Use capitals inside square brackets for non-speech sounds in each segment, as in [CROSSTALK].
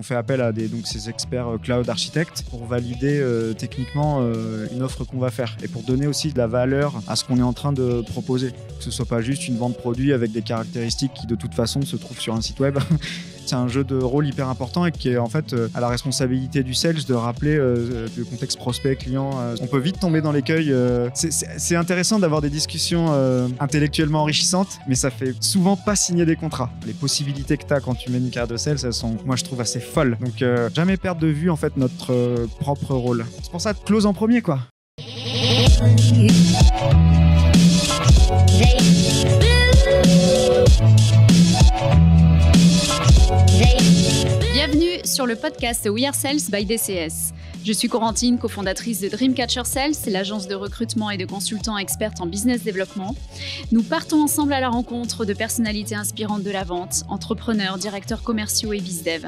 On fait appel à des, donc, ces experts euh, cloud architectes pour valider euh, techniquement euh, une offre qu'on va faire et pour donner aussi de la valeur à ce qu'on est en train de proposer. Que ce soit pas juste une vente produit avec des caractéristiques qui de toute façon se trouvent sur un site web. [LAUGHS] c'est un jeu de rôle hyper important et qui est en fait euh, à la responsabilité du sales de rappeler le euh, euh, contexte prospect, client. on peut vite tomber dans l'écueil. c'est intéressant d'avoir des discussions intellectuellement enrichissantes, mais ça fait souvent pas signer des contrats. Les possibilités que tu as quand tu mènes une carte de sales, elles sont, moi je trouve, assez folles. Donc jamais perdre de vue en fait notre propre rôle. C'est pour ça de close en premier quoi. sur le podcast We Are Sales by DCS. Je suis Corentine, cofondatrice de Dreamcatcher Sales, l'agence de recrutement et de consultants expertes en business développement. Nous partons ensemble à la rencontre de personnalités inspirantes de la vente, entrepreneurs, directeurs commerciaux et bizdev.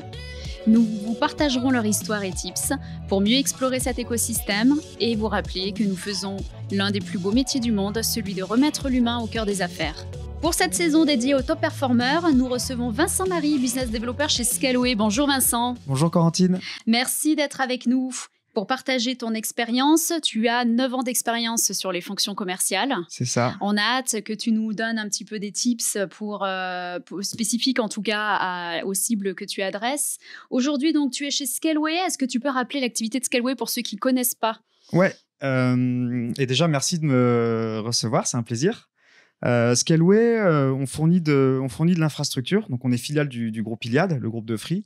Nous vous partagerons leur histoire et tips pour mieux explorer cet écosystème et vous rappeler que nous faisons l'un des plus beaux métiers du monde, celui de remettre l'humain au cœur des affaires. Pour cette saison dédiée aux top performers, nous recevons Vincent Marie, business développeur chez Scaleway. Bonjour Vincent. Bonjour Corentine. Merci d'être avec nous. Pour partager ton expérience, tu as 9 ans d'expérience sur les fonctions commerciales. C'est ça. On a hâte que tu nous donnes un petit peu des tips pour, euh, spécifiques en tout cas aux cibles que tu adresses. Aujourd'hui donc tu es chez Scaleway. Est-ce que tu peux rappeler l'activité de Scaleway pour ceux qui ne connaissent pas Ouais. Euh, et déjà merci de me recevoir, c'est un plaisir. Euh, Scaleway, euh, on fournit de, on fournit de l'infrastructure, donc on est filiale du, groupe Iliad, le groupe de Free,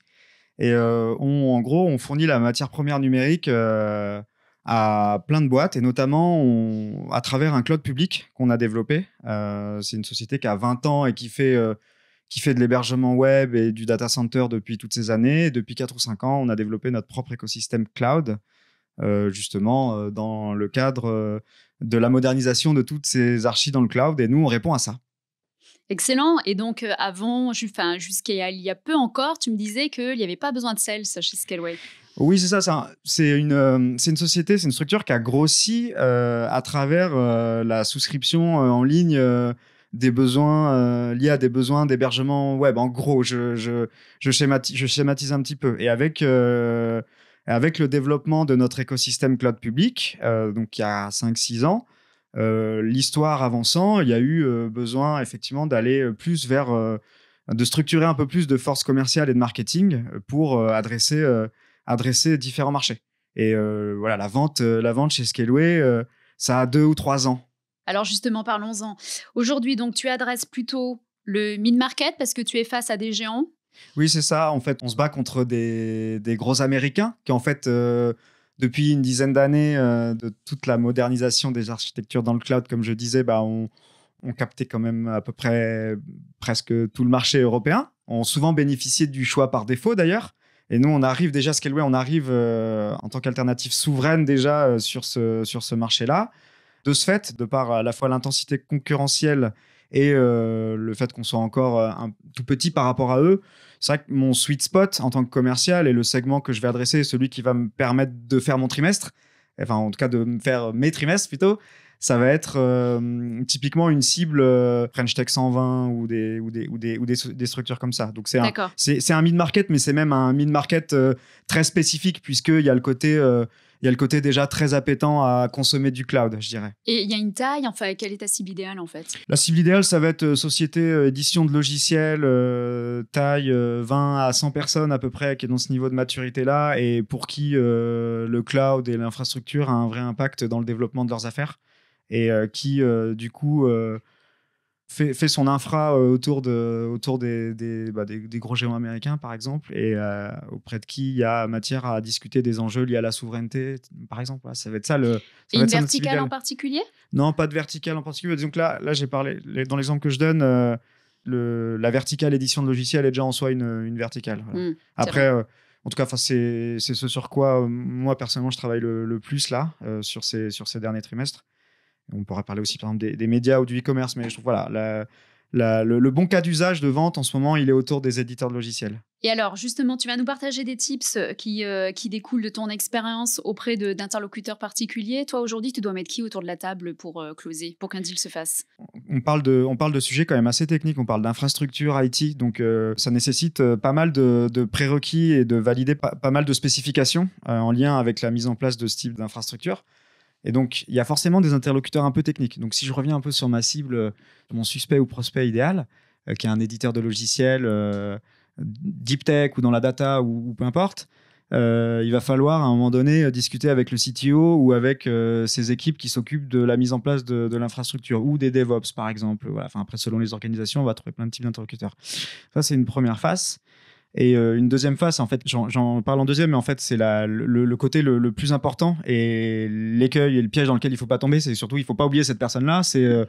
et euh, on, en gros, on fournit la matière première numérique euh, à plein de boîtes, et notamment on, à travers un cloud public qu'on a développé. C'est une société qui a 20 ans et qui fait, qui fait de l'hébergement web et du data center depuis toutes ces années. depuis 4 ou 5 ans, on a développé notre propre écosystème cloud, justement dans le cadre de la modernisation de toutes ces archives dans le cloud. Et nous, on répond à ça. Excellent. Et donc, euh, avant, jusqu'à il y a peu encore, tu me disais qu'il n'y avait pas besoin de sales chez Scaleway. Oui, c'est ça. C'est une, euh, une, société, c'est une structure qui a grossi euh, à travers la souscription en ligne des besoins liés à des besoins d'hébergement web. En gros, je, je, je, schématise, je, schématise, un petit peu. Et avec avec le développement de notre écosystème cloud public, euh, donc il y a 5-6 ans, euh, l'histoire avançant, il y a eu euh, besoin effectivement d'aller plus vers, de structurer un peu plus de force commerciale et de marketing pour adresser, adresser différents marchés. Et voilà, la vente, la vente chez Scaleway, ça a deux ou trois ans. Alors justement, parlons-en. Aujourd'hui, donc, tu adresses plutôt le mid-market parce que tu es face à des géants oui, c'est ça. En fait, on se bat contre des, gros Américains qui, en fait, euh, depuis une dizaine d'années, euh, de toute la modernisation des architectures dans le cloud, comme je disais, bah, ont on, captait quand même à peu près presque tout le marché européen. On souvent bénéficié du choix par défaut, d'ailleurs. Et nous, on arrive déjà, ce Scaleway, on arrive euh, en tant qu'alternative souveraine déjà sur ce, sur ce marché-là. De ce fait, de par à la fois l'intensité concurrentielle et euh, le fait qu'on soit encore euh, un tout petit par rapport à eux. C'est vrai que mon sweet spot en tant que commercial et le segment que je vais adresser est celui qui va me permettre de faire mon trimestre, enfin en tout cas de me faire mes trimestres plutôt, ça va être euh, typiquement une cible euh, French Tech 120 ou des, ou des, ou des, des, structures comme ça. Donc c'est un, un mid-market, mais c'est même un mid-market euh, très spécifique puisqu'il y a le côté... il y a le côté déjà très appétant à consommer du cloud, je dirais. Et il y a une taille, enfin, quelle est ta cible idéale en fait La cible idéale, ça va être société édition de logiciels, taille 20 à 100 personnes à peu près, qui est dans ce niveau de maturité-là, et pour qui le cloud et l'infrastructure a un vrai impact dans le développement de leurs affaires et euh, qui, euh, du coup, euh, fait, son infra autour, de, autour bah, des, des, gros géants américains, par exemple, et auprès de qui il y a matière à discuter des enjeux liés à la souveraineté, par exemple. ça va être ça le. une verticale en particulier Non, pas de verticale en particulier. donc là, là j'ai parlé, dans l'exemple que je donne, le, la verticale édition de logiciel est déjà en soi une, une verticale. Hmm, Après. en tout cas, c'est ce sur quoi moi personnellement je travaille le, le plus là sur, ces, sur ces derniers trimestres on pourrait parler aussi, par exemple, des, médias ou du e-commerce, mais je trouve, voilà, le, bon cas d'usage de vente en ce moment, il est autour des éditeurs de logiciels. Et alors, justement, tu vas nous partager des tips euh, euh, qui, découlent de ton expérience auprès d'interlocuteurs particuliers. Toi, aujourd'hui, tu dois mettre qui autour de la table pour euh, closer, pour qu'un deal se fasse on parle, de, on parle de sujets quand même assez techniques. On parle d'infrastructure IT, donc ça nécessite pas mal de, prérequis et de valider pas mal de spécifications en lien avec la mise en place de ce type d'infrastructure. Et donc, il y a forcément des interlocuteurs un peu techniques. Donc, si je reviens un peu sur ma cible, euh, mon suspect ou prospect idéal, euh, qui est un éditeur de logiciels, euh, deep tech ou dans la data ou, peu importe, il va falloir à un moment donné discuter avec le CTO ou avec ses équipes qui s'occupent de la mise en place de, l'infrastructure ou des DevOps, par exemple. Voilà. Enfin, après, selon les organisations, on va trouver plein de types d'interlocuteurs. Ça, c'est une première phase. Et euh, une deuxième face, en fait, j'en parle en deuxième, mais en fait, c'est le, côté le, plus important et l'écueil et le piège dans lequel il ne faut pas tomber, c'est surtout, il faut pas oublier cette personne-là, c'est euh,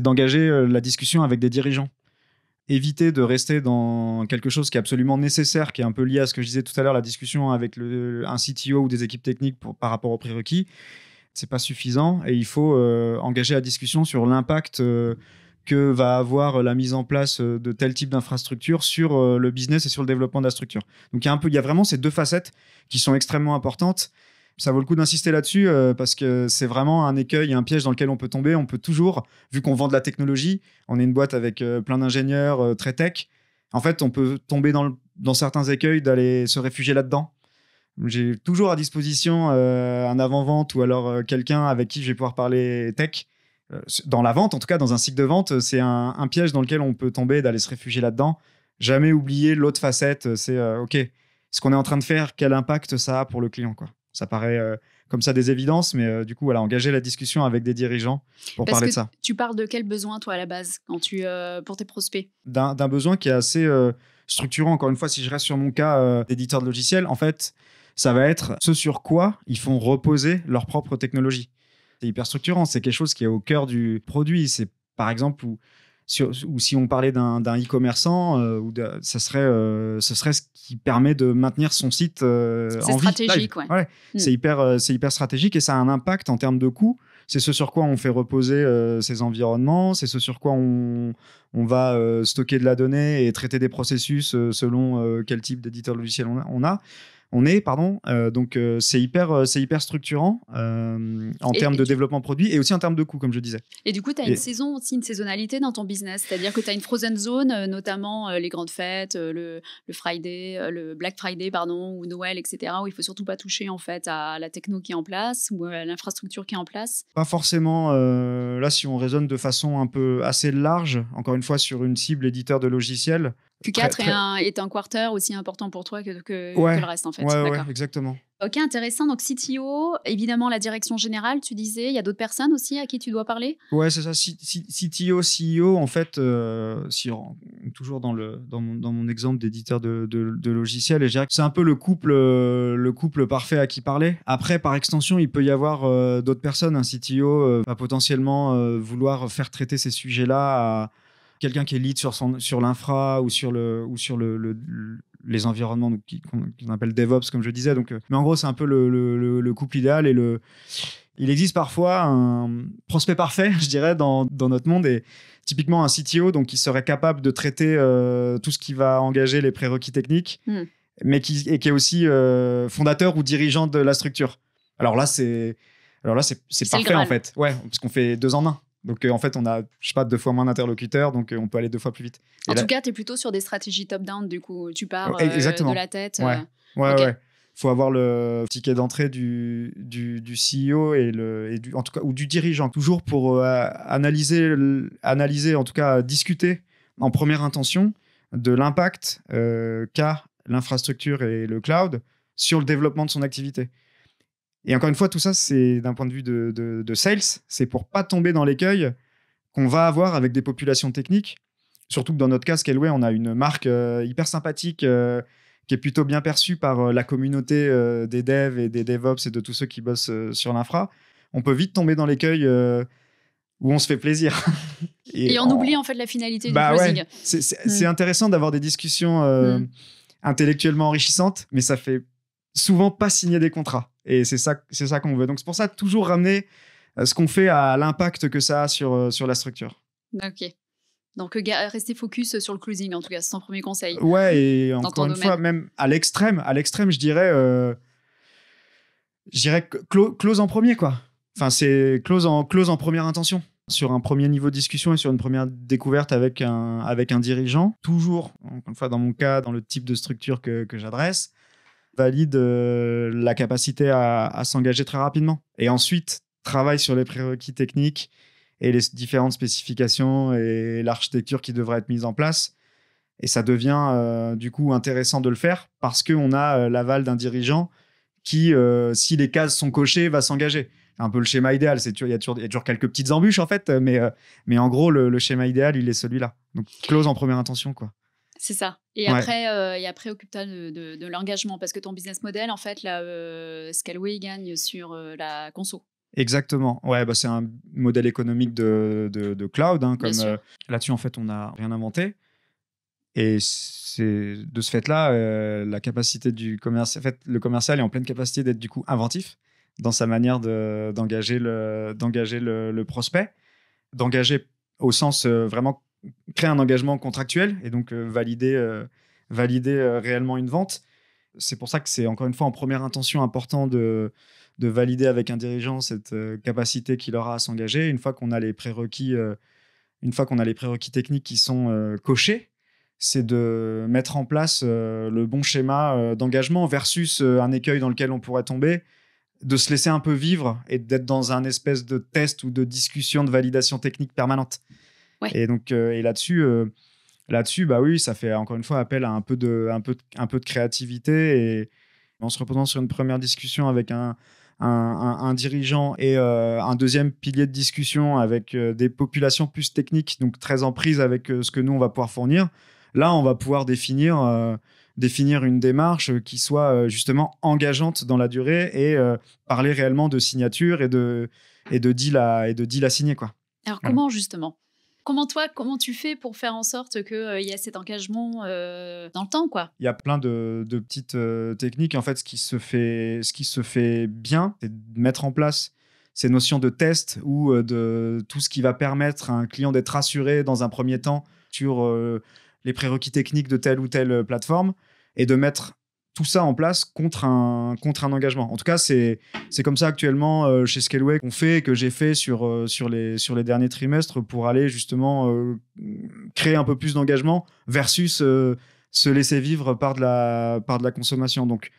d'engager euh, la discussion avec des dirigeants éviter de rester dans quelque chose qui est absolument nécessaire, qui est un peu lié à ce que je disais tout à l'heure, la discussion avec le, un CTO ou des équipes techniques par rapport aux prérequis, c'est pas suffisant et il faut engager la discussion sur l'impact que va avoir euh, la mise en place euh, de tel type d'infrastructure sur euh, le business et sur le développement de la structure. Donc il y a un peu, il y a vraiment ces deux facettes qui sont extrêmement importantes. Ça vaut le coup d'insister là-dessus parce que c'est vraiment un écueil un piège dans lequel on peut tomber. On peut toujours, vu qu'on vend de la technologie, on est une boîte avec plein d'ingénieurs très tech. En fait, on peut tomber dans certains écueils d'aller se réfugier là-dedans. J'ai toujours à disposition un avant-vente ou alors quelqu'un avec qui je vais pouvoir parler tech euh, dans la vente, en tout cas dans un cycle de vente, euh, c'est un, piège dans lequel on peut tomber d'aller se réfugier là-dedans. Jamais oublier l'autre facette, euh, c'est OK, ce qu'on est en train de faire, quel impact ça a pour le client quoi. Ça paraît comme ça des évidences, mais du coup, voilà, engager la discussion avec des dirigeants pour parler de ça. Tu parles de quel besoin, toi, à la base, quand tu, pour tes prospects D'un besoin qui est assez structurant. Encore une fois, si je reste sur mon cas d'éditeur de logiciel, en fait, ça va être ce sur quoi ils font reposer leur propre technologie. C'est hyper structurant. C'est quelque chose qui est au cœur du produit. C'est par exemple si on parlait d'un e-commerçant, euh, ça serait, euh, ce serait ce qui permet de maintenir son site euh, en vie. C'est stratégique, ouais. Hmm. C'est hyper, c'est hyper stratégique et ça a un impact en termes de coûts. C'est ce sur quoi on fait reposer ces environnements, c'est ce sur quoi on, va stocker de la donnée et traiter des processus selon quel type d'éditeur logiciel on On a on est, pardon. Euh, donc euh, c'est hyper, euh, c'est hyper structurant en termes de développement produit et aussi en termes de coûts, comme je disais. Et du coup, tu as une saison aussi, une saisonnalité dans ton business, c'est-à-dire que tu as une frozen zone, notamment les grandes fêtes, le, Friday, le Black Friday, pardon, ou Noël, etc., où il faut surtout pas toucher en fait à la techno qui est en place ou à l'infrastructure qui est en place. Pas forcément. là, si on raisonne de façon un peu assez large, encore une fois sur une cible éditeur de logiciels. Q4 est, un, est, un, quarter aussi important pour toi que, le reste, en fait. Ouais, exactement. Ok, intéressant. Donc, CTO, évidemment, la direction générale, tu disais. Il y a d'autres personnes aussi à qui tu dois parler Ouais, c'est ça. CTO, CEO, en fait, euh, toujours dans, le, dans, mon, exemple d'éditeur de, logiciels, c'est un peu le couple, euh, le couple parfait à qui parler. Après, par extension, il peut y avoir euh, d'autres personnes. Un CTO va potentiellement vouloir faire traiter ces sujets-là à quelqu'un qui est lead sur, son, sur l'infra ou sur, le, ou sur le, les environnements qu'on appelle DevOps, comme je disais. Donc, euh, mais en gros, c'est un peu le, le, couple idéal et le. Il existe parfois un prospect parfait, [LAUGHS] je dirais, dans, dans notre monde et typiquement un CTO, donc qui serait capable de traiter euh, tout ce qui va engager les prérequis techniques, hmm. mais qui, et qui est aussi euh, fondateur ou dirigeant de la structure. Alors là, c'est alors là, c'est parfait en fait, ouais, parce qu'on fait deux en un. Donc euh, en fait, on a, je sais pas, deux fois moins d'interlocuteurs, donc euh, on peut aller deux fois plus vite. En tout cas, tu es plutôt sur des stratégies top-down, du coup, tu pars euh, de la tête. Ouais, ouais, faut avoir le ticket d'entrée du, du, CEO et, le, du, en tout cas, ou du dirigeant, toujours pour analyser, analyser, en tout cas discuter en première intention de l'impact qu'a l'infrastructure et le cloud sur le développement de son activité. Et encore une fois, tout ça, c'est d'un point de vue de, sales, c'est pour pas tomber dans l'écueil qu'on va avoir avec des populations techniques. Surtout que dans notre cas, Scaleway, on a une marque euh, hyper sympathique euh, qui est plutôt bien perçue par euh, la communauté des devs et des DevOps et de tous ceux qui bossent sur l'infra. On peut vite tomber dans l'écueil où on se fait plaisir. [LAUGHS] et, on oublie en fait la finalité du bah closing. Ouais. Mm. C'est intéressant d'avoir des discussions mm. intellectuellement enrichissantes, mais ça fait souvent pas signer des contrats. Et c'est ça, c'est ça qu'on veut. Donc c'est pour ça toujours ramener euh, ce qu'on fait à l'impact que ça a sur, euh, sur la structure. Ok. Donc euh, rester focus sur le closing en tout cas, c'est ton premier conseil. Ouais, et encore une fois, même à l'extrême, à l'extrême, je dirais, close en premier quoi. Enfin c'est close en close en première intention sur un premier niveau de discussion et sur une première découverte avec un, avec un dirigeant. Toujours, encore une fois, dans mon cas, dans le type de structure que j'adresse, valide euh, la capacité à, s'engager très rapidement. Et ensuite, travaille sur les prérequis techniques et les différentes spécifications et l'architecture qui devrait être mise en place. Et ça devient euh, du coup intéressant de le faire parce qu'on a euh, l'aval d'un dirigeant qui, si les cases sont cochées, va s'engager. Un peu le schéma idéal, c'est il y, a toujours quelques petites embûches en fait, mais, mais en gros le, schéma idéal il est celui-là. Donc close en première intention quoi. C'est ça. Et après, euh, et après occupe-toi de, l'engagement parce que ton business model, en fait, là, euh, Scalway gagne sur euh, la conso. Exactement. Ouais, bah, c'est un modèle économique de, de cloud. Hein, comme euh, là-dessus, en fait, on n'a rien inventé. Et c'est de ce fait-là, la capacité du commerce, en fait, le commercial est en pleine capacité d'être du coup inventif dans sa manière d'engager le, d'engager le, le prospect, d'engager au sens vraiment créer un engagement contractuel et donc euh, valider, euh, valider euh, réellement une vente. C'est pour ça que c'est encore une fois en première intention important de, de valider avec un dirigeant cette capacité qu'il aura à s'engager. Une fois qu'on a les prérequis, une fois qu'on a les prérequis techniques qui sont cochés, c'est de mettre en place le bon schéma d'engagement versus un écueil dans lequel on pourrait tomber, de se laisser un peu vivre et d'être dans un espèce de test ou de discussion de validation technique permanente. Et donc, euh, et là-dessus, euh, là-dessus, bah oui, ça fait encore une fois appel à un peu de, un peu, un peu de créativité. Et en se reposant sur une première discussion avec un, un, dirigeant et euh, un deuxième pilier de discussion avec des populations plus techniques, donc très en prise avec ce que nous, on va pouvoir fournir, là, on va pouvoir définir, définir une démarche qui soit justement engageante dans la durée et parler réellement de signature et de, et de, deal, à, et de deal à signer. Quoi. Alors, comment justement Comment toi, comment tu fais pour faire en sorte qu'il euh, y ait cet engagement euh, dans le temps, quoi Il y a plein de, petites euh, techniques. En fait, ce qui se fait, ce qui se fait bien, c'est de mettre en place ces notions de test ou de tout ce qui va permettre à un client d'être rassuré dans un premier temps sur les prérequis techniques de telle ou telle plateforme et de mettre tout ça en place contre un, contre un engagement. En tout cas, c'est comme ça actuellement euh, chez Scaleway qu'on fait, que j'ai fait sur, euh, sur, les, sur les derniers trimestres pour aller justement euh, créer un peu plus d'engagement versus se laisser vivre par de la, par de la consommation. Donc,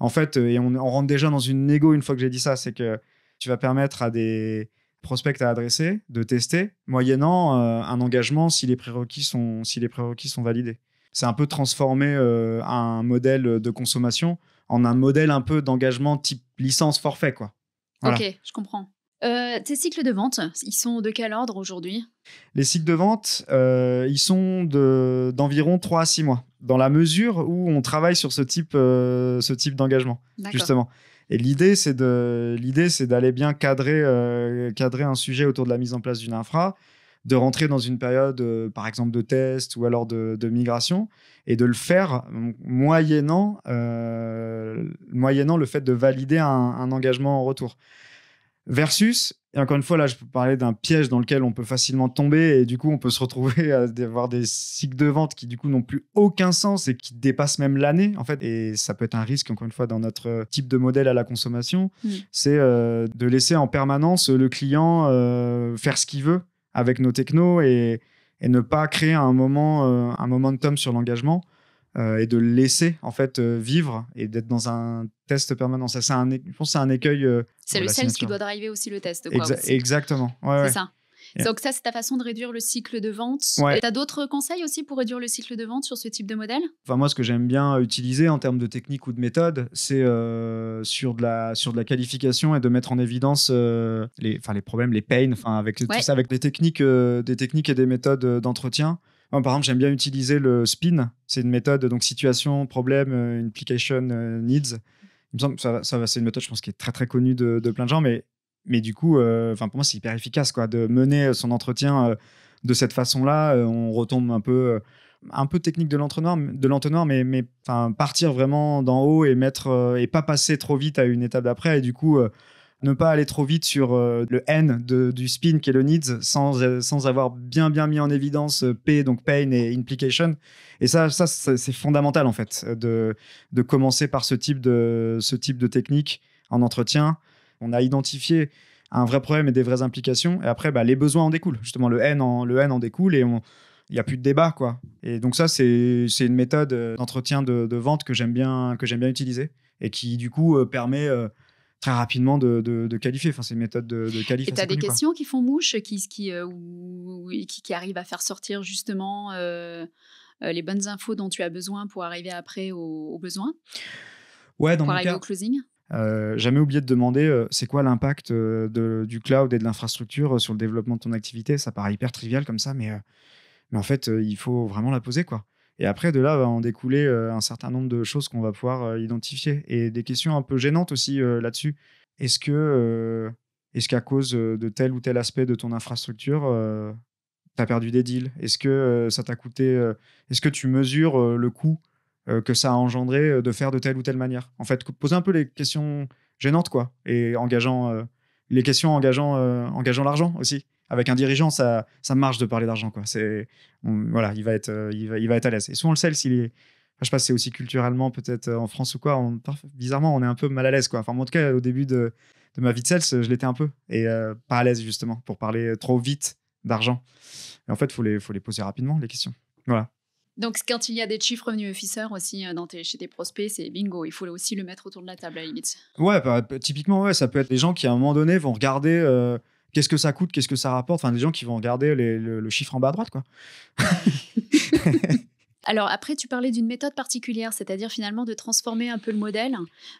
en fait, et on, rentre déjà dans une égo une fois que j'ai dit ça, c'est que tu vas permettre à des prospects à adresser de tester, moyennant un engagement si les prérequis sont, si les prérequis sont validés c'est un peu transformer euh, un modèle de consommation en un modèle un peu d'engagement type licence forfait, quoi. Ok, je comprends. Euh, tes cycles de vente, ils sont de quel ordre aujourd'hui Les cycles de vente, euh, ils sont d'environ 3 à 6 mois, dans la mesure où on travaille sur ce type, ce type d'engagement, justement. Et l'idée, c'est d'aller bien cadrer, cadrer un sujet autour de la mise en place d'une infra, de rentrer dans une période, euh, par exemple, de test ou alors de, migration, et de le faire moyennant, euh, moyennant le fait de valider un, engagement en retour. Versus, et encore une fois, là, je peux parler d'un piège dans lequel on peut facilement tomber, et du coup, on peut se retrouver à [LAUGHS] avoir des cycles de vente qui, du coup, n'ont plus aucun sens et qui dépassent même l'année, en fait. Et ça peut être un risque, encore une fois, dans notre type de modèle à la consommation, mm. c'est euh, de laisser en permanence le client faire ce qu'il veut avec nos technos et, ne pas créer un moment, euh, un momentum sur l'engagement euh, et de le laisser en fait euh, vivre et d'être dans un test permanent. Ça, c'est un, je pense, c'est un écueil. c'est le sales qui doit driver aussi le test. exactement. Ouais, c'est ça. Donc ça, c'est ta façon de réduire le cycle de vente. tu as d'autres conseils aussi pour réduire le cycle de vente sur ce type de modèle Enfin, moi, ce que j'aime bien utiliser en termes de technique ou de méthode, c'est euh, sur, de la, sur de la qualification et de mettre en évidence euh, les les, les problèmes, les pains, avec tout ça, avec des techniques, euh, des techniques et des méthodes d'entretien. par exemple, j'aime bien utiliser le SPIN. C'est une méthode, donc situation, problème, implication, needs. Il me semble, ça, ça c'est une méthode, je pense, qui est très très connue de, de plein de gens, mais mais du coup, euh, pour moi, c'est hyper efficace quoi, de mener euh, son entretien euh, de cette façon-là. on retombe un peu un peu technique de l'entonnoir, de mais, mais partir vraiment d'en haut et mettre et pas passer trop vite à une étape d'après et du coup ne pas aller trop vite sur le N de, du spin qui est le needs sans, avoir bien bien mis en évidence P donc pain et implication et ça ça c'est fondamental en fait de, de commencer par ce type de ce type de technique en entretien on a identifié un vrai problème et des vraies implications. Et après, bah, les besoins en découlent. Justement, le N en, le N en découle et il n'y a plus de débat quoi. Et donc ça c'est une méthode euh, d'entretien de, vente que j'aime bien bien utiliser et qui du coup euh, permet euh, très rapidement de, qualifier. Enfin c'est une méthode de, de Et des questions qui font mouche, qui qui, qui, arrivent à faire sortir justement les bonnes infos dont tu as besoin pour arriver après aux, besoins. Ouais, dans pour au closing. Euh, jamais oublier de demander euh, c'est quoi l'impact euh, du cloud et de l'infrastructure sur le développement de ton activité. Ça paraît hyper trivial comme ça, mais, mais en fait, il faut vraiment la poser. quoi. Et après, de là va en découler un certain nombre de choses qu'on va pouvoir identifier et des questions un peu gênantes aussi là-dessus. Est-ce que, est-ce qu'à cause de tel ou tel aspect de ton infrastructure, tu as perdu des deals Est-ce que ça t'a coûté Est-ce que tu mesures le coût euh, que ça a engendré euh, de faire de telle ou telle manière. En fait, poser un peu les questions gênantes, quoi, et engageant euh, les questions engageant, engageant l'argent aussi. Avec un dirigeant, ça, ça marche de parler d'argent, quoi. C'est, voilà, il va être, il va, il être à l'aise. Et souvent le sel, s'il est je sais pas, c'est aussi culturellement peut-être en France ou quoi. bizarrement, on est un peu mal à l'aise, quoi. Enfin, en tout cas, au début de, ma vie de sales, je l'étais un peu et pas à l'aise justement pour parler trop vite d'argent. Et en fait, faut les, faut les poser rapidement les questions. Voilà. Donc, quand il y a des chiffres revenus officeurs aussi euh, dans chez tes prospects, c'est bingo. Il faut aussi le mettre autour de la table, à limite. Ouais, bah, bah, typiquement, ouais, ça peut être les gens qui, à un moment donné, vont regarder euh, qu'est-ce que ça coûte, qu'est-ce que ça rapporte. Enfin, des gens qui vont regarder le, le, chiffre en bas à droite, quoi. [LAUGHS] Alors après, tu parlais d'une méthode particulière, c'est-à-dire finalement de transformer un peu le modèle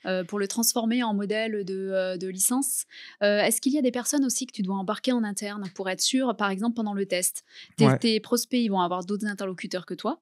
euh, pour le transformer en modèle de, euh, licence. Euh, est-ce qu'il y a des personnes aussi que tu dois embarquer en interne pour être sûr, par exemple pendant le test, tes prospects, ils vont avoir d'autres interlocuteurs que toi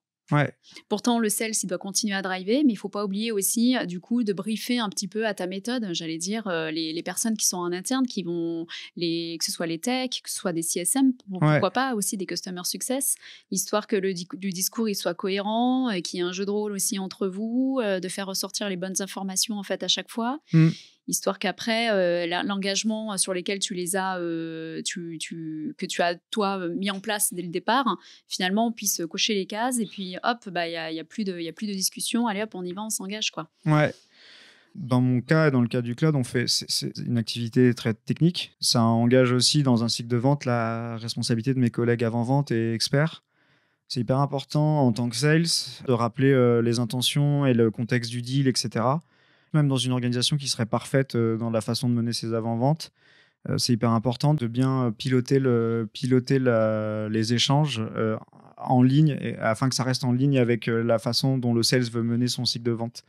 Pourtant, le sales, il doit continuer à driver, mais il faut pas oublier aussi, euh, du coup, de briefer un petit peu à ta méthode, j'allais dire, euh, les, personnes qui sont en interne, qui vont, les, que ce soit les techs, que ce soit des CSM, pourquoi pas aussi des customer success, histoire que le, du discours il soit cohérent, euh, qu'il y ait un jeu de rôle aussi entre vous, de faire ressortir les bonnes informations en fait à chaque fois. Mm histoire qu'après euh, l'engagement sur lesquels tu les as, euh, tu, tu, que tu as toi mis en place dès le départ, finalement on puisse cocher les cases et puis hop, bah il y a, y a, plus de, y a plus de discussion, allez hop, on y va, on s'engage quoi. Ouais. Dans mon cas et dans le cas du cloud, on fait c'est une activité très technique. Ça engage aussi dans un cycle de vente la responsabilité de mes collègues avant vente et experts. C'est hyper important en tant que sales de rappeler euh, les intentions et le contexte du deal, etc même dans une organisation qui serait parfaite euh, dans la façon de mener ses avant-ventes, euh, c'est hyper important de bien euh, piloter, le, piloter les échanges en ligne afin que ça reste en ligne avec la façon dont le sales veut mener son cycle de vente.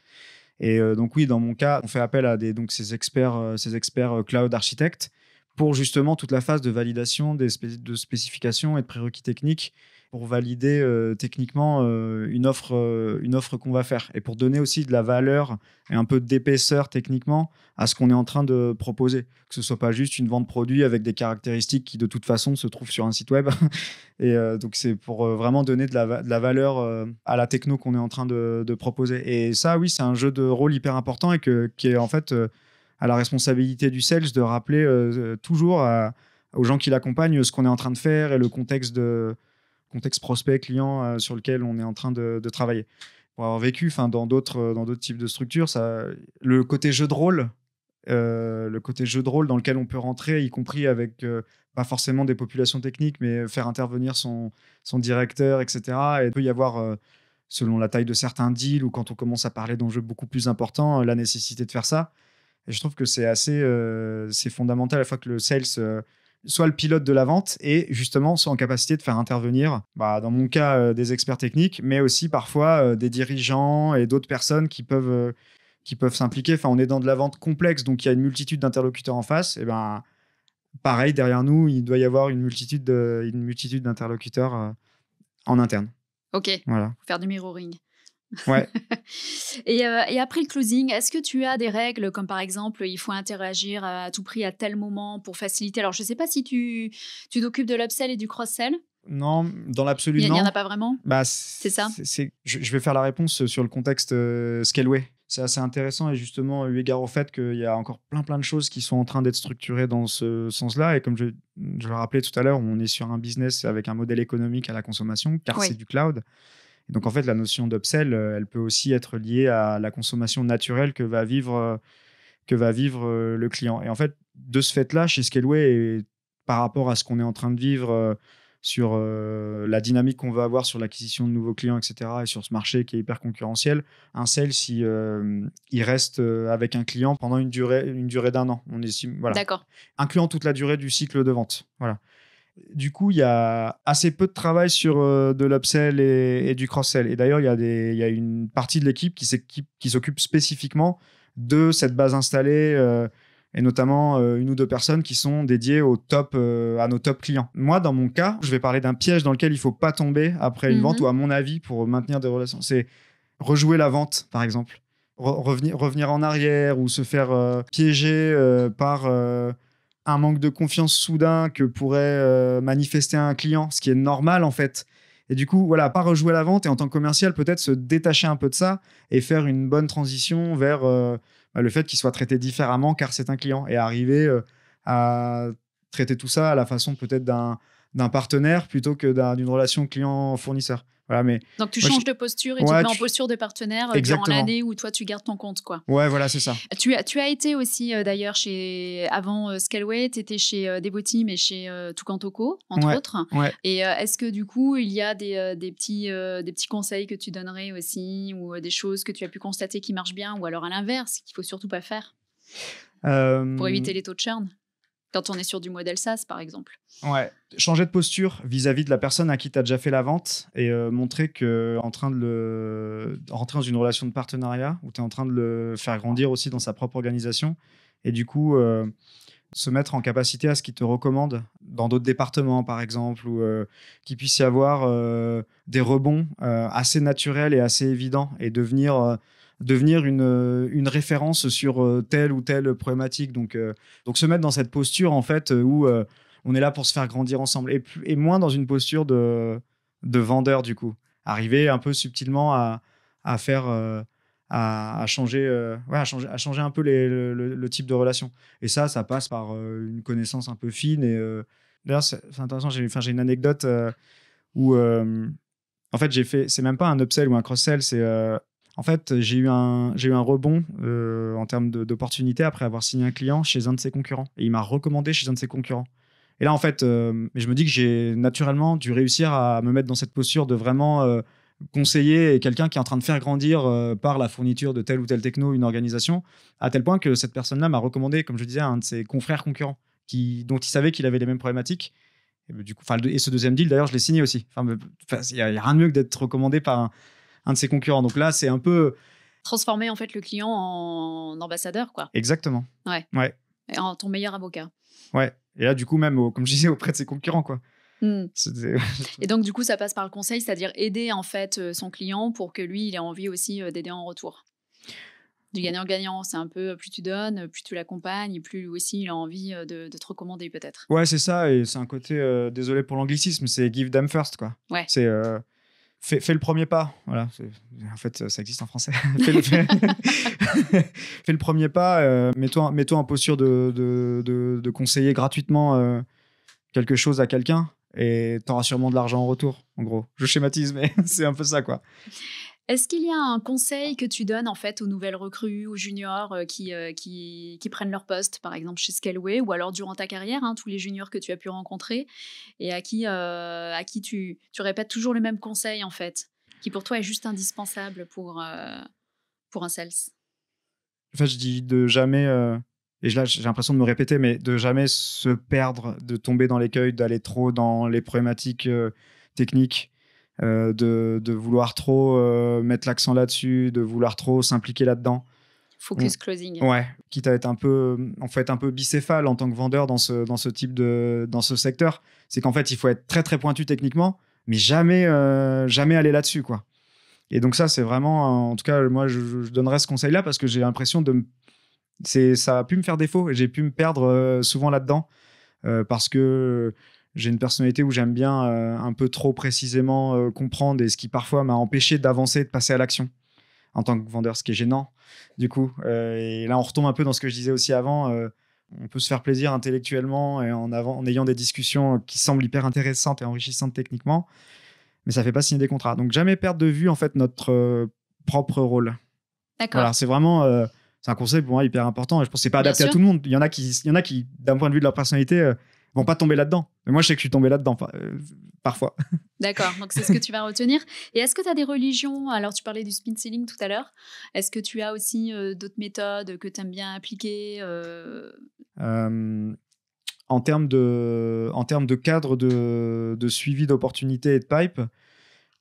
Et donc oui, dans mon cas, on fait appel à des, donc ces experts, ces experts cloud architectes pour justement toute la phase de validation des de spécifications et de prérequis techniques pour valider euh, techniquement euh, une offre, euh, une offre qu'on va faire et pour donner aussi de la valeur et un peu d'épaisseur techniquement à ce qu'on est en train de proposer. Que ce soit pas juste une vente produit avec des caractéristiques qui de toute façon se trouvent sur un site web. [LAUGHS] et donc c'est pour vraiment donner de la, de la valeur à la techno qu'on est en train de, proposer. Et ça, oui, c'est un jeu de rôle hyper important et que, qui est en fait à la responsabilité du sales de rappeler toujours aux gens qui l'accompagnent ce qu'on est en train de faire et le contexte de contexte prospect client euh, sur lequel on est en train de, travailler. Pour avoir vécu, enfin dans d'autres euh, dans d'autres types de structures, ça, le côté jeu de rôle, euh, le côté jeu de rôle dans lequel on peut rentrer, y compris avec pas forcément des populations techniques, mais faire intervenir son, son directeur, etc. Et il peut y avoir, selon la taille de certains deals ou quand on commence à parler d'enjeux beaucoup plus importants, la nécessité de faire ça. Et je trouve que c'est assez c'est fondamental à la fois que le sales soit le pilote de la vente et justement soit en capacité de faire intervenir, bah, dans mon cas, euh, des experts techniques, mais aussi parfois euh, des dirigeants et d'autres personnes qui peuvent euh, peuvent s'impliquer. Enfin, on est dans de la vente complexe, donc il y a une multitude d'interlocuteurs en face. Et eh ben, pareil, derrière nous, il doit y avoir une multitude de, une d'interlocuteurs en interne. Ok. Voilà. faire du mirroring. Ouais. [LAUGHS] Euh, et, après le closing, est-ce que tu as des règles comme par exemple il faut interagir à tout prix à tel moment pour faciliter Alors je ne sais pas si tu tu t'occupes de l'upsell et du cross-sell. Non, dans l'absolu, non. Il n'y en a pas vraiment bah, C'est ça je, vais faire la réponse euh, sur le contexte euh, Scaleway. C'est assez intéressant et justement, eu égard au fait qu'il y a encore plein plein de choses qui sont en train d'être structurées dans ce sens-là. Et comme je, le rappelais tout à l'heure, on est sur un business avec un modèle économique à la consommation, car c'est du cloud donc en fait, la notion d'upsell, euh, elle peut aussi être liée à la consommation naturelle que va vivre, euh, que va vivre euh, le client. Et en fait, de ce fait-là, chez Skelway, par rapport à ce qu'on est en train de vivre sur la dynamique qu'on va avoir sur l'acquisition de nouveaux clients, etc., et sur ce marché qui est hyper concurrentiel, un sell si, il reste avec un client pendant une durée, une durée d'un an, on estime. Voilà. D'accord. Incluant toute la durée du cycle de vente. Voilà. Du coup, il y a assez peu de travail sur euh, de l'upsell et, du cross-sell. Et d'ailleurs, il y, a une partie de l'équipe qui s'occupe spécifiquement de cette base installée. Euh, et notamment euh, une ou deux personnes qui sont dédiées au top, à nos top clients. Moi, dans mon cas, je vais parler d'un piège dans lequel il ne faut pas tomber après une vente mhm. ou à mon avis pour maintenir des relations. C'est rejouer la vente, par exemple. revenir, en arrière ou se faire piéger par un manque de confiance soudain que pourrait euh, manifester un client, ce qui est normal en fait. Et du coup, voilà, pas rejouer la vente et en tant que commercial, peut-être se détacher un peu de ça et faire une bonne transition vers euh, bah, le fait qu'il soit traité différemment car c'est un client et arriver euh, à traiter tout ça à la façon peut-être d'un, d'un partenaire plutôt que d'une relation client-fournisseur. Donc tu changes de posture et tu te mets en posture de partenaire euh, durant l'année où toi tu gardes ton compte. Quoi. Ouais, voilà, c'est ça. Tu as, tu as été aussi euh, d'ailleurs chez, avant euh, Scaleway, tu étais chez euh, mais et chez Tukantoko, entre autres. Et est-ce que du coup il y a des, des petits, des petits conseils que tu donnerais aussi ou des choses que tu as pu constater qui marchent bien ou alors à l'inverse, qu'il faut surtout pas faire pour éviter les taux de churn quand on est sur du modèle SaaS, par exemple. Ouais, changer de posture vis-à-vis de la personne à qui tu as déjà fait la vente et euh, montrer que en train de le rentrer dans une relation de partenariat où tu es en train de le faire grandir aussi dans sa propre organisation et du coup euh, se mettre en capacité à ce qu'il te recommande dans d'autres départements, par exemple, ou qui euh, qu'il puisse y avoir des rebonds assez naturels et assez évidents et devenir devenir une, euh, une référence sur euh, telle ou telle problématique. Donc, euh, donc se mettre dans cette posture en fait où on est là pour se faire grandir ensemble et, et moins dans une posture de, de, vendeur du coup. Arriver un peu subtilement à, à faire à, changer, ouais, à, changer, à changer un peu le, type de relation. Et ça, ça passe par une connaissance un peu fine. Et d'ailleurs, c'est intéressant. J'ai une anecdote où en fait j'ai fait. C'est même pas un upsell ou un cross-sell. C'est en fait, j'ai eu un, rebond euh, en termes d'opportunité après avoir signé un client chez un de ses concurrents. Et il m'a recommandé chez un de ses concurrents. Et là, en fait, euh, je me dis que j'ai naturellement dû réussir à me mettre dans cette posture de vraiment euh, conseiller quelqu'un qui est en train de faire grandir par la fourniture de tel ou tel techno une organisation, à tel point que cette personne-là m'a recommandé, comme je disais, à un de ses confrères concurrents, qui, dont il savait qu'il avait les mêmes problématiques. Et, bah, ce deuxième deal, d'ailleurs, je l'ai signé aussi. Bah, il n'y a, rien de mieux que d'être recommandé par un un de ses concurrents. Donc là, c'est un peu transformer en fait le client en ambassadeur, quoi. Exactement. Ouais. Ouais. Et en ton meilleur avocat. Ouais. Et là, du coup, même, comme je disais, auprès de ses concurrents, quoi. Hmm. [LAUGHS] Et donc, du coup, ça passe par le conseil, c'est-à-dire aider en fait euh, son client pour que lui, il ait envie aussi euh, d'aider en retour. Du gagnant-gagnant, c'est un peu plus tu donnes, plus tu l'accompagnes, plus lui aussi il a envie euh, de, te recommander peut-être. Ouais, c'est ça, et c'est un côté, désolé pour l'anglicisme, c'est give them first quoi. Ouais. C'est Fais, le premier pas. Voilà. En fait, ça, existe en français. [LAUGHS] fais, le, premier pas. Euh, mets-toi en posture de, conseiller gratuitement euh, quelque chose à quelqu'un et t'auras auras sûrement de l'argent en retour, en gros. Je schématise, mais [LAUGHS] c'est un peu ça, quoi. Est-ce qu'il y a un conseil que tu donnes en fait aux nouvelles recrues, aux juniors euh, euh, qui, qui, prennent leur poste, par exemple chez Scaleway, ou alors durant ta carrière, hein, tous les juniors que tu as pu rencontrer, et à qui, euh, à qui tu, tu répètes toujours le même conseil en fait, qui pour toi est juste indispensable pour, pour un sales je dis de jamais, et là j'ai l'impression de me répéter, mais de jamais se perdre, de tomber dans l'écueil, d'aller trop dans les problématiques techniques euh, de, vouloir trop euh, mettre l'accent là-dessus, de vouloir trop s'impliquer là-dedans. Focus closing. Ouais, quitte à être un peu, en fait, un peu bicéphale en tant que vendeur dans ce, dans ce type de, dans ce secteur. C'est qu'en fait, il faut être très très pointu techniquement, mais jamais, euh, jamais aller là-dessus, quoi. Et donc ça, c'est vraiment, en tout cas, moi, je, je donnerais ce conseil-là parce que j'ai l'impression de, c'est, ça a pu me faire défaut et j'ai pu me perdre souvent là-dedans parce que j'ai une personnalité où j'aime bien euh, un peu trop précisément euh, comprendre et ce qui parfois m'a empêché d'avancer, de passer à l'action en tant que vendeur, ce qui est gênant du coup. Euh, et là, on retombe un peu dans ce que je disais aussi avant. on peut se faire plaisir intellectuellement et en, ayant des discussions qui semblent hyper intéressantes et enrichissantes techniquement, mais ça fait pas signer des contrats. Donc jamais perdre de vue en fait notre propre rôle. D'accord. Alors, c'est vraiment c'est un conseil pour moi hyper important je pense que n'est pas adapté à tout le monde. Il y en a qui, il y en a qui, d'un point de vue de leur personnalité vont pas tomber là-dedans. Mais moi, je sais que je suis tombé là-dedans euh, parfois. [LAUGHS] D'accord, donc c'est ce que tu vas retenir. Et est-ce que tu as des religions Alors, tu parlais du spin ceiling tout à l'heure. Est-ce que tu as aussi euh, d'autres méthodes que tu aimes bien appliquer euh? En termes de, en termes de cadre de, de suivi d'opportunités et de pipe,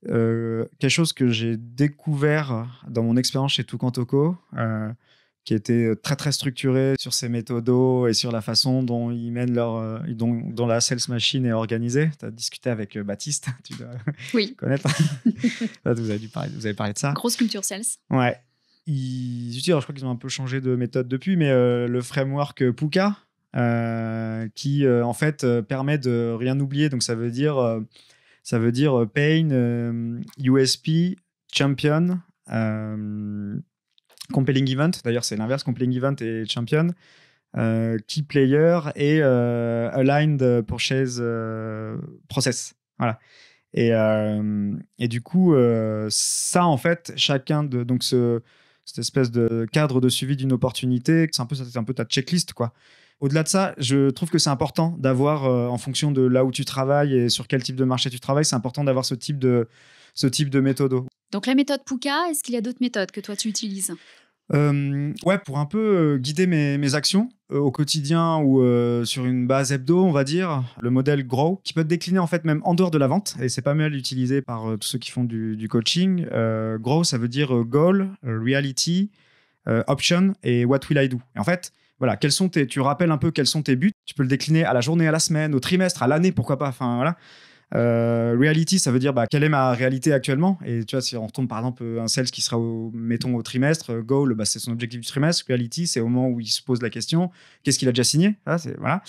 quelque chose que j'ai découvert dans mon expérience chez Tucantoco, qui était euh, très très structuré sur ses méthodos et sur la façon dont ils mènent leur euh, dont, dans la sales machine est organisée. Tu as discuté avec euh, Baptiste, [LAUGHS] tu dois oui. [LAUGHS] connaître. [LAUGHS] vous avez dû vous avez parlé de ça. Grosse culture sales. Ouais. Ils utilisent, je crois qu'ils ont un peu changé de méthode depuis, mais le framework Puka qui en fait permet de rien oublier. Donc ça veut dire ça veut dire pain, USP, champion. Compelling Event, d'ailleurs c'est l'inverse, Compelling Event et Champion. Euh, key Player et euh, Aligned Purchase euh, Process. Voilà. Et, et du coup, ça, en fait, chacun de. Donc, ce, cette espèce de cadre de suivi d'une opportunité, c'est un, peu, un peu ta checklist, quoi. Au-delà de ça, je trouve que c'est important d'avoir, en fonction de là où tu travailles et sur quel type de marché tu travailles, c'est important d'avoir ce type de, ce type de méthode. Donc la méthode Puka, est-ce qu'il y a d'autres méthodes que toi tu utilises euh, ouais, pour un peu euh, guider mes, mes actions euh, au quotidien ou sur une base hebdo, on va dire, le modèle Grow, qui peut être décliné en fait même en dehors de la vente, et c'est pas mal utilisé par tous ceux qui font du, du coaching. grow, ça veut dire goal, reality, option et what will I do. Et en fait, voilà, quels sont tes, tu rappelles un peu quels sont tes buts, tu peux le décliner à la journée, à la semaine, au trimestre, à l'année, pourquoi pas, enfin voilà. Euh, reality, ça veut dire bah, quelle est ma réalité actuellement. Et tu vois, si on retombe par exemple un sales qui sera, au, mettons, au trimestre, euh, goal, bah, c'est son objectif du trimestre. Reality, c'est au moment où il se pose la question, qu'est-ce qu'il a déjà signé ah, Voilà.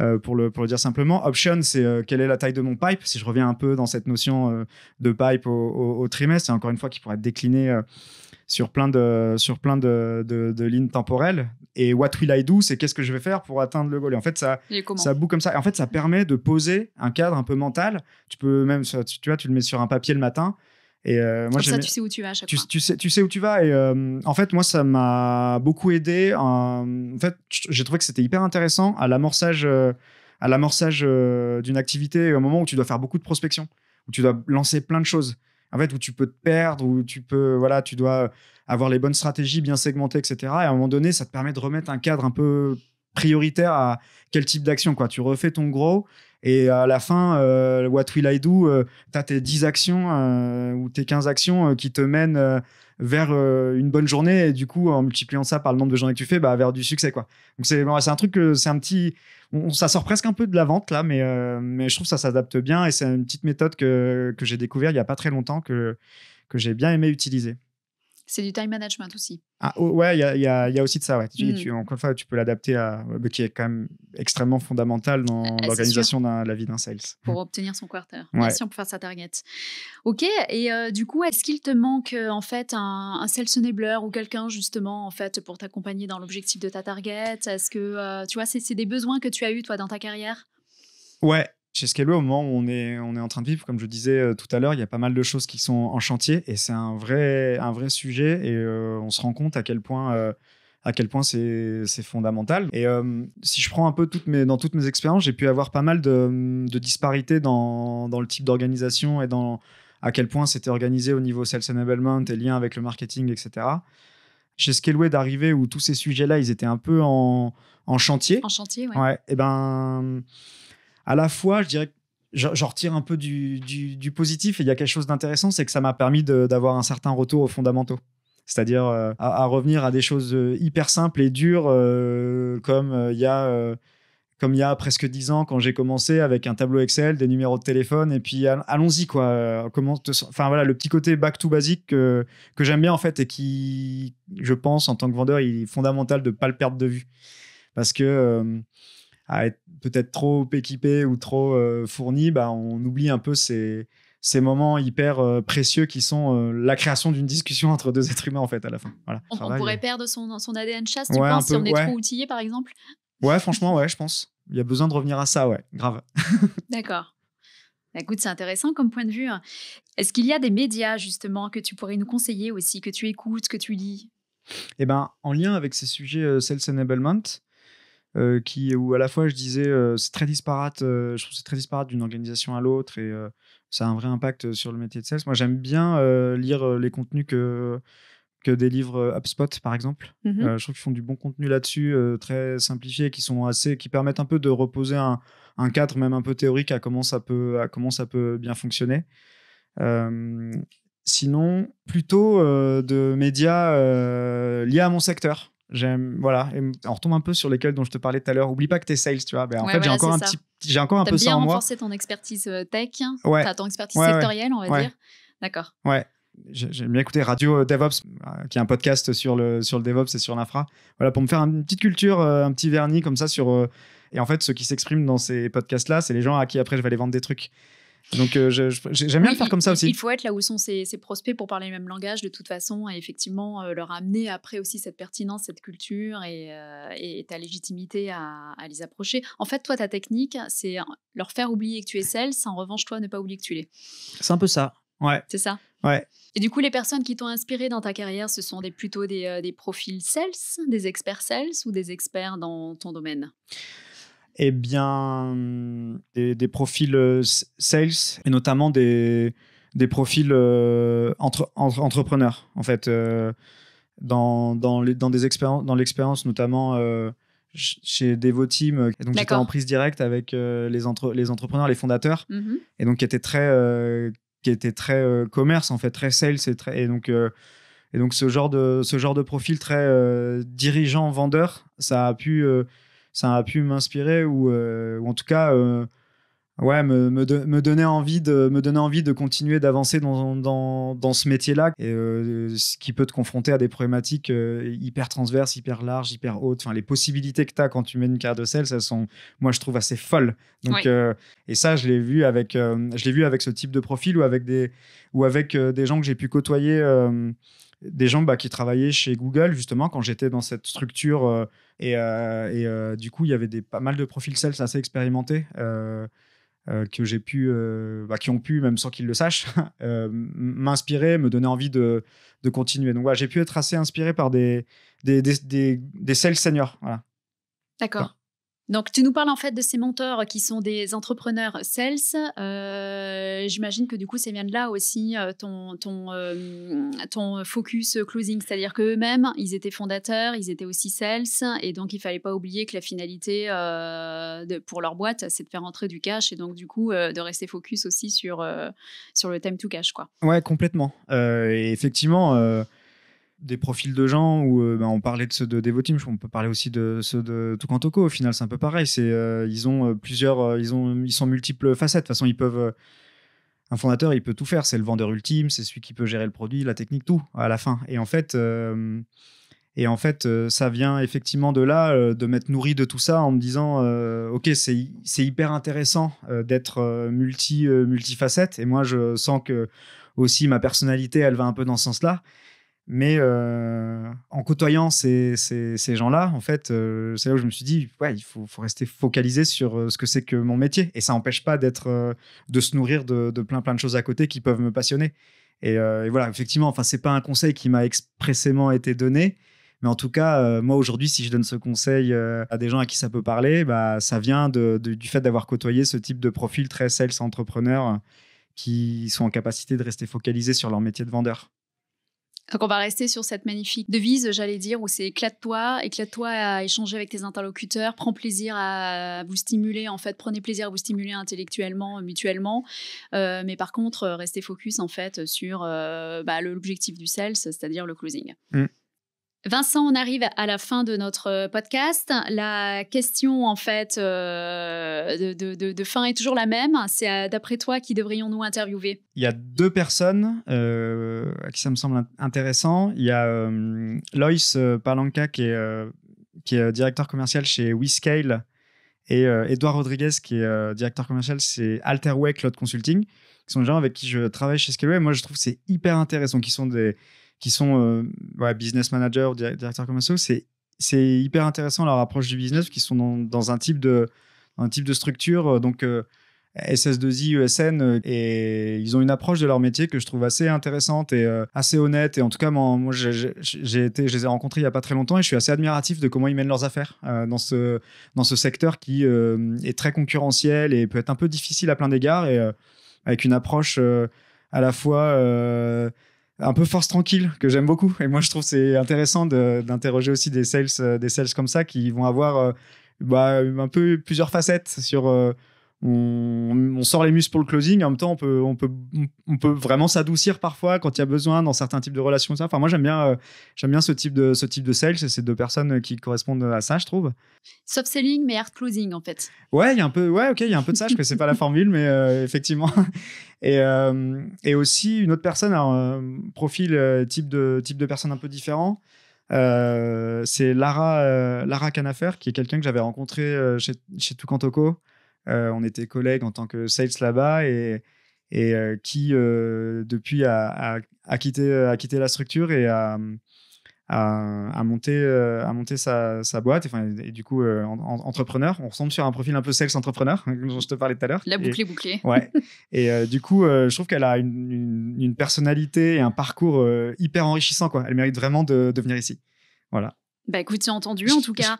Euh, pour, le, pour dire simplement. Option, c'est quelle est la taille de mon pipe. Si je reviens un peu dans cette notion de pipe au, trimestre, et encore une fois, qui pourrait être décliné sur plein de, sur plein de lignes temporelles et what will I do, c'est qu'est-ce que je vais faire pour atteindre le goal. Et en fait, ça, ça boue comme ça. Et en fait, ça permet de poser un cadre un peu mental. Tu peux même, tu vois, tu le mets sur un papier le matin. Et euh, moi, Comme ça, tu sais où tu vas à chaque tu, fois. Tu sais, où tu vas. Et euh, en fait, moi, ça m'a beaucoup aidé. En, fait, j'ai trouvé que c'était hyper intéressant à l'amorçage, euh, à l'amorçage d'une activité, au moment où tu dois faire beaucoup de prospection, où tu dois lancer plein de choses en fait, où tu peux te perdre, où tu peux, voilà, tu dois avoir les bonnes stratégies, bien segmentées, etc. Et à un moment donné, ça te permet de remettre un cadre un peu prioritaire à quel type d'action. Quoi. Tu refais ton gros et à la fin, euh, What Will I Do, euh, tu as tes 10 actions euh, ou tes 15 actions qui te mènent vers une bonne journée et du coup, en multipliant ça par le nombre de journées que tu fais, bah, vers du succès. Quoi. Donc c'est, c'est un truc, c'est un petit... On, ça sort presque un peu de la vente là, mais, mais je trouve que ça s'adapte bien et c'est une petite méthode que, j'ai découvert il n'y a pas très longtemps que, que j'ai bien aimé utiliser. C'est du time management aussi. Ah, oh, ouais, il y, y a, aussi de ça. Ouais. Mm. Tu, encore une fois, tu peux l'adapter à. qui est quand même extrêmement fondamental dans ah, l'organisation de la vie d'un sales. Pour [LAUGHS] obtenir son quarter. Ouais. pour faire sa target. OK. Et euh, du coup, est-ce qu'il te manque euh, en fait un, un sales enabler ou quelqu'un justement en fait pour t'accompagner dans l'objectif de ta target Est-ce que, euh, tu vois, c'est des besoins que tu as eu toi dans ta carrière Ouais, chez Scaleway, au moment où on est, on est en train de vivre, comme je disais euh, tout à l'heure, il y a pas mal de choses qui sont en chantier et c'est un vrai, un vrai sujet et euh, on se rend compte à quel point, euh, à quel point c'est, fondamental. Et si je prends un peu toutes mes, dans toutes mes expériences, j'ai pu avoir pas mal de, disparités dans, dans le type d'organisation et dans à quel point c'était organisé au niveau sales enablement et lien avec le marketing, etc chez Scaleway d'arriver où tous ces sujets-là, ils étaient un peu en, en chantier. En chantier, ouais. ouais et ben, à la fois, je dirais que j'en retire un peu du, positif et il y a quelque chose d'intéressant, c'est que ça m'a permis d'avoir un certain retour aux fondamentaux. C'est-à-dire euh, à, revenir à des choses euh, hyper simples et dures, euh, comme il y a comme il y a presque dix ans quand j'ai commencé avec un tableau Excel, des numéros de téléphone et puis ah, allons-y quoi. Comment Enfin voilà le petit côté back to basique que, j'aime bien en fait et qui je pense en tant que vendeur il est fondamental de ne pas le perdre de vue parce que à être peut-être trop équipé ou trop euh, fourni, bah, on oublie un peu ces, ces moments hyper euh, précieux qui sont euh, la création d'une discussion [LAUGHS] entre deux êtres humains en fait à la fin. Voilà, on, pourrait perdre son, ADN chasse, tu penses, si on est trop outillé par exemple Ouais, franchement, ouais, je pense. Il y a besoin de revenir à ça, ouais, grave. [LAUGHS] D'accord. Bah, écoute, c'est intéressant comme point de vue. Hein. Est-ce qu'il y a des médias justement que tu pourrais nous conseiller aussi, que tu écoutes, que tu lis Eh ben, en lien avec ces sujets Sales enablement euh, où à la fois je disais euh, c'est très disparate, euh, je trouve c'est très disparate d'une organisation à l'autre et ça a un vrai impact sur le métier de sales. Moi j'aime bien lire les contenus que, que livres HubSpot par exemple. Mmh je trouve qu'ils font du bon contenu là-dessus, très simplifié, qui sont assez, qui permettent un peu de reposer un, un, cadre même un peu théorique à comment ça peut, à comment ça peut bien fonctionner. sinon, plutôt de médias liés à mon secteur. J'aime, voilà. Et on retombe un peu sur lesquels dont je te parlais tout à l'heure. Oublie pas que t'es sales, tu vois. Ben, en fait, j'ai encore un petit, j'ai encore un peu ça en moi. bien renforcé ton expertise euh, tech, ouais. ton expertise sectorielle, on va dire. D'accord. Ouais. J'aime bien écouter Radio euh, DevOps, euh, qui est un podcast sur le, sur le DevOps et sur l'infra. Voilà, pour me faire une petite culture, un petit vernis comme ça sur. Et en fait, ce qui s'exprime dans ces podcasts-là, c'est les gens à qui après je vais aller vendre des trucs. Donc euh, j'aime bien le faire comme ça aussi. Il faut être là où sont ces, prospects pour parler le même langage de toute façon et effectivement euh, leur amener après aussi cette pertinence, cette culture et, euh, ta légitimité à, les approcher. En fait, toi, ta technique, c'est leur faire oublier que tu es celle, en revanche toi ne pas oublier que tu l'es. C'est un peu ça. Ouais. C'est ça. Ouais. Et du coup, les personnes qui t'ont inspiré dans ta carrière, ce sont des, plutôt des, profils CELS, des experts sales ou des experts dans ton domaine eh bien, des, profils euh, sales et notamment des, des profils euh, entre, entrepreneurs, en fait. Euh, dans, dans, dans, des dans l'expérience, notamment chez Devoteam. donc j'étais en prise directe avec les, entre les entrepreneurs, les fondateurs, mmh et donc qui était très, qui était très commerce en fait, très sales et, très, et donc et donc ce genre de ce genre de profil très dirigeant vendeur, ça a pu ça a pu m'inspirer ou, euh, en tout cas euh, ouais, me, me, me, donner envie de, me donner envie de continuer d'avancer dans, dans, dans, ce métier-là, et euh, ce qui peut te confronter à des problématiques hyper transverses, hyper larges, hyper hautes. Enfin, les possibilités que tu as quand tu mets une carte de sel, ça sont, moi, je trouve assez folles. Donc, et ça, je l'ai vu, avec, je vu avec ce type de profil ou avec des, ou avec, des gens que j'ai pu côtoyer des gens bah, qui travaillaient chez Google, justement, quand j'étais dans cette structure. Euh, et, euh, euh, du coup, il y avait des, pas mal de profils sales assez expérimentés. que j'ai pu, bah, qui ont pu, même sans qu'ils le sachent, [LAUGHS] m'inspirer, me donner envie de, continuer. Donc, j'ai pu être assez inspiré par des, des, sales seniors. Voilà. D'accord. Donc, tu nous parles en fait de ces mentors qui sont des entrepreneurs sales. Euh, j'imagine que du coup, c'est bien de là aussi euh, ton, ton, euh, ton focus closing, c'est-à-dire qu'eux-mêmes, ils étaient fondateurs, ils étaient aussi sales, et donc il fallait pas oublier que la finalité pour leur boîte, c'est de faire entrer du cash, et donc du coup, de rester focus aussi sur, sur le time to cash. Quoi. Ouais, complètement. et effectivement des profils de gens où euh, ben, on parlait de ceux de Devoteam, on peut parler aussi de ceux de toco Au final, c'est un peu pareil. C'est euh, ils ont euh, plusieurs, ils ont ils sont multiples facettes. De toute façon, ils peuvent un fondateur, il peut tout faire. C'est le vendeur ultime, c'est celui qui peut gérer le produit, la technique, tout à la fin. Et en fait. et en fait, ça vient effectivement de là, de m'être nourri de tout ça en me disant, ok, c'est hyper intéressant d'être multi multifacette. Et moi, je sens que aussi ma personnalité, elle va un peu dans ce sens-là. Mais euh, en côtoyant ces, gens-là, en fait, euh, c'est là où je me suis dit, ouais, il faut, rester focalisé sur euh, ce que c'est que mon métier. Et ça n'empêche pas d'être, de se nourrir de, plein plein de choses à côté qui peuvent me passionner. Et, voilà, effectivement, enfin, c'est pas un conseil qui m'a expressément été donné, mais en tout cas, moi aujourd'hui, si je donne ce conseil à des gens à qui ça peut parler, bah, ça vient du fait d'avoir côtoyé ce type de profil très sales entrepreneurs qui sont en capacité de rester focalisés sur leur métier de vendeur. Donc on va rester sur cette magnifique devise, j'allais dire, où c'est éclate-toi, éclate-toi à échanger avec tes interlocuteurs, prends plaisir à vous stimuler, en fait, prenez plaisir à vous stimuler intellectuellement, mutuellement. Euh, mais par contre, restez focus, en fait, sur euh, bah, l'objectif du sales, c'est-à-dire le closing. Mm. Vincent, on arrive à la fin de notre euh, podcast. La question, en fait, euh, de, fin est toujours la même. C'est euh, d'après toi qui devrions-nous interviewer Il y a deux personnes à qui ça me semble intéressant. Il y a Loïs Palanca, qui est, qui est directeur commercial chez WeScale, et Edouard Rodriguez, qui est directeur commercial chez Alterway Cloud Consulting, qui sont des gens avec qui je travaille chez Scaleway. Moi, je trouve que c'est hyper intéressant, qui sont des qui sont euh, business managers ou directeurs commerciaux, c'est c'est hyper intéressant leur approche du business qui sont dans, un type de un type de structure euh, donc euh, SS2I, ESN, et ils ont une approche de leur métier que je trouve assez intéressante et assez honnête. Et en tout cas, moi, j'ai été, je les ai rencontrés il n'y a pas très longtemps et je suis assez admiratif de comment ils mènent leurs affaires dans, ce, dans ce secteur qui est très concurrentiel et peut être un peu difficile à plein d'égards et avec une approche à la fois un peu force tranquille que j'aime beaucoup. Et moi, je trouve c'est intéressant d'interroger aussi des sales, euh, des sales comme ça qui vont avoir euh, bah, un peu plusieurs facettes sur euh, on, sort les muscles pour le closing, en même temps, on peut, on peut, on peut vraiment s'adoucir parfois quand il y a besoin dans certains types de relations. Ça. Enfin, moi, j'aime bien, euh, j'aime bien ce type de, ce type de sales et ces deux personnes euh, qui correspondent à ça, je trouve. Soft selling, mais hard closing, en fait. Ouais, il y a un peu, ouais, ok, il y a un peu de ça. je ne c'est pas la formule, mais euh, effectivement. [LAUGHS] Et, et, aussi, une autre personne, un profil, type, de, type de personne un peu différent. c'est Lara, Lara Canafer, qui est quelqu'un que j'avais rencontré chez, chez Tukantoko euh, on était collègues en tant que sales là-bas et, euh, qui, euh, depuis, a, quitté, a quitté la structure et a monté sa, boîte, et, du coup, entrepreneur. On ressemble sur un profil un peu sales entrepreneur, [LAUGHS] dont je te parlais tout à l'heure. La boucle bouclée. Ouais. [LAUGHS] et du coup, je trouve qu'elle a une, personnalité et un parcours hyper enrichissant, quoi. Elle mérite vraiment de, venir ici. Voilà. Bah écoute, c'est entendu en tout cas.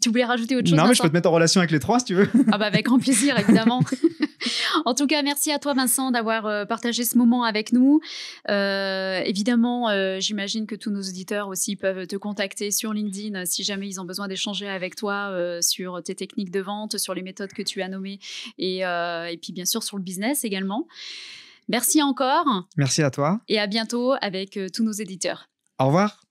Tu voulais rajouter autre chose Non, mais je peux te mettre en relation avec les trois si tu veux. Ah bah avec grand plaisir, évidemment. [LAUGHS] [LAUGHS] en tout cas, merci à toi, Vincent, d'avoir euh, partagé ce moment avec nous. Euh, évidemment, euh, j'imagine que tous nos auditeurs aussi peuvent te contacter sur LinkedIn si jamais ils ont besoin d'échanger avec toi sur tes techniques de vente, sur les méthodes que tu as nommées et, et puis bien sûr sur le business également. Merci encore. Merci à toi. Et à bientôt avec tous nos éditeurs. Au revoir.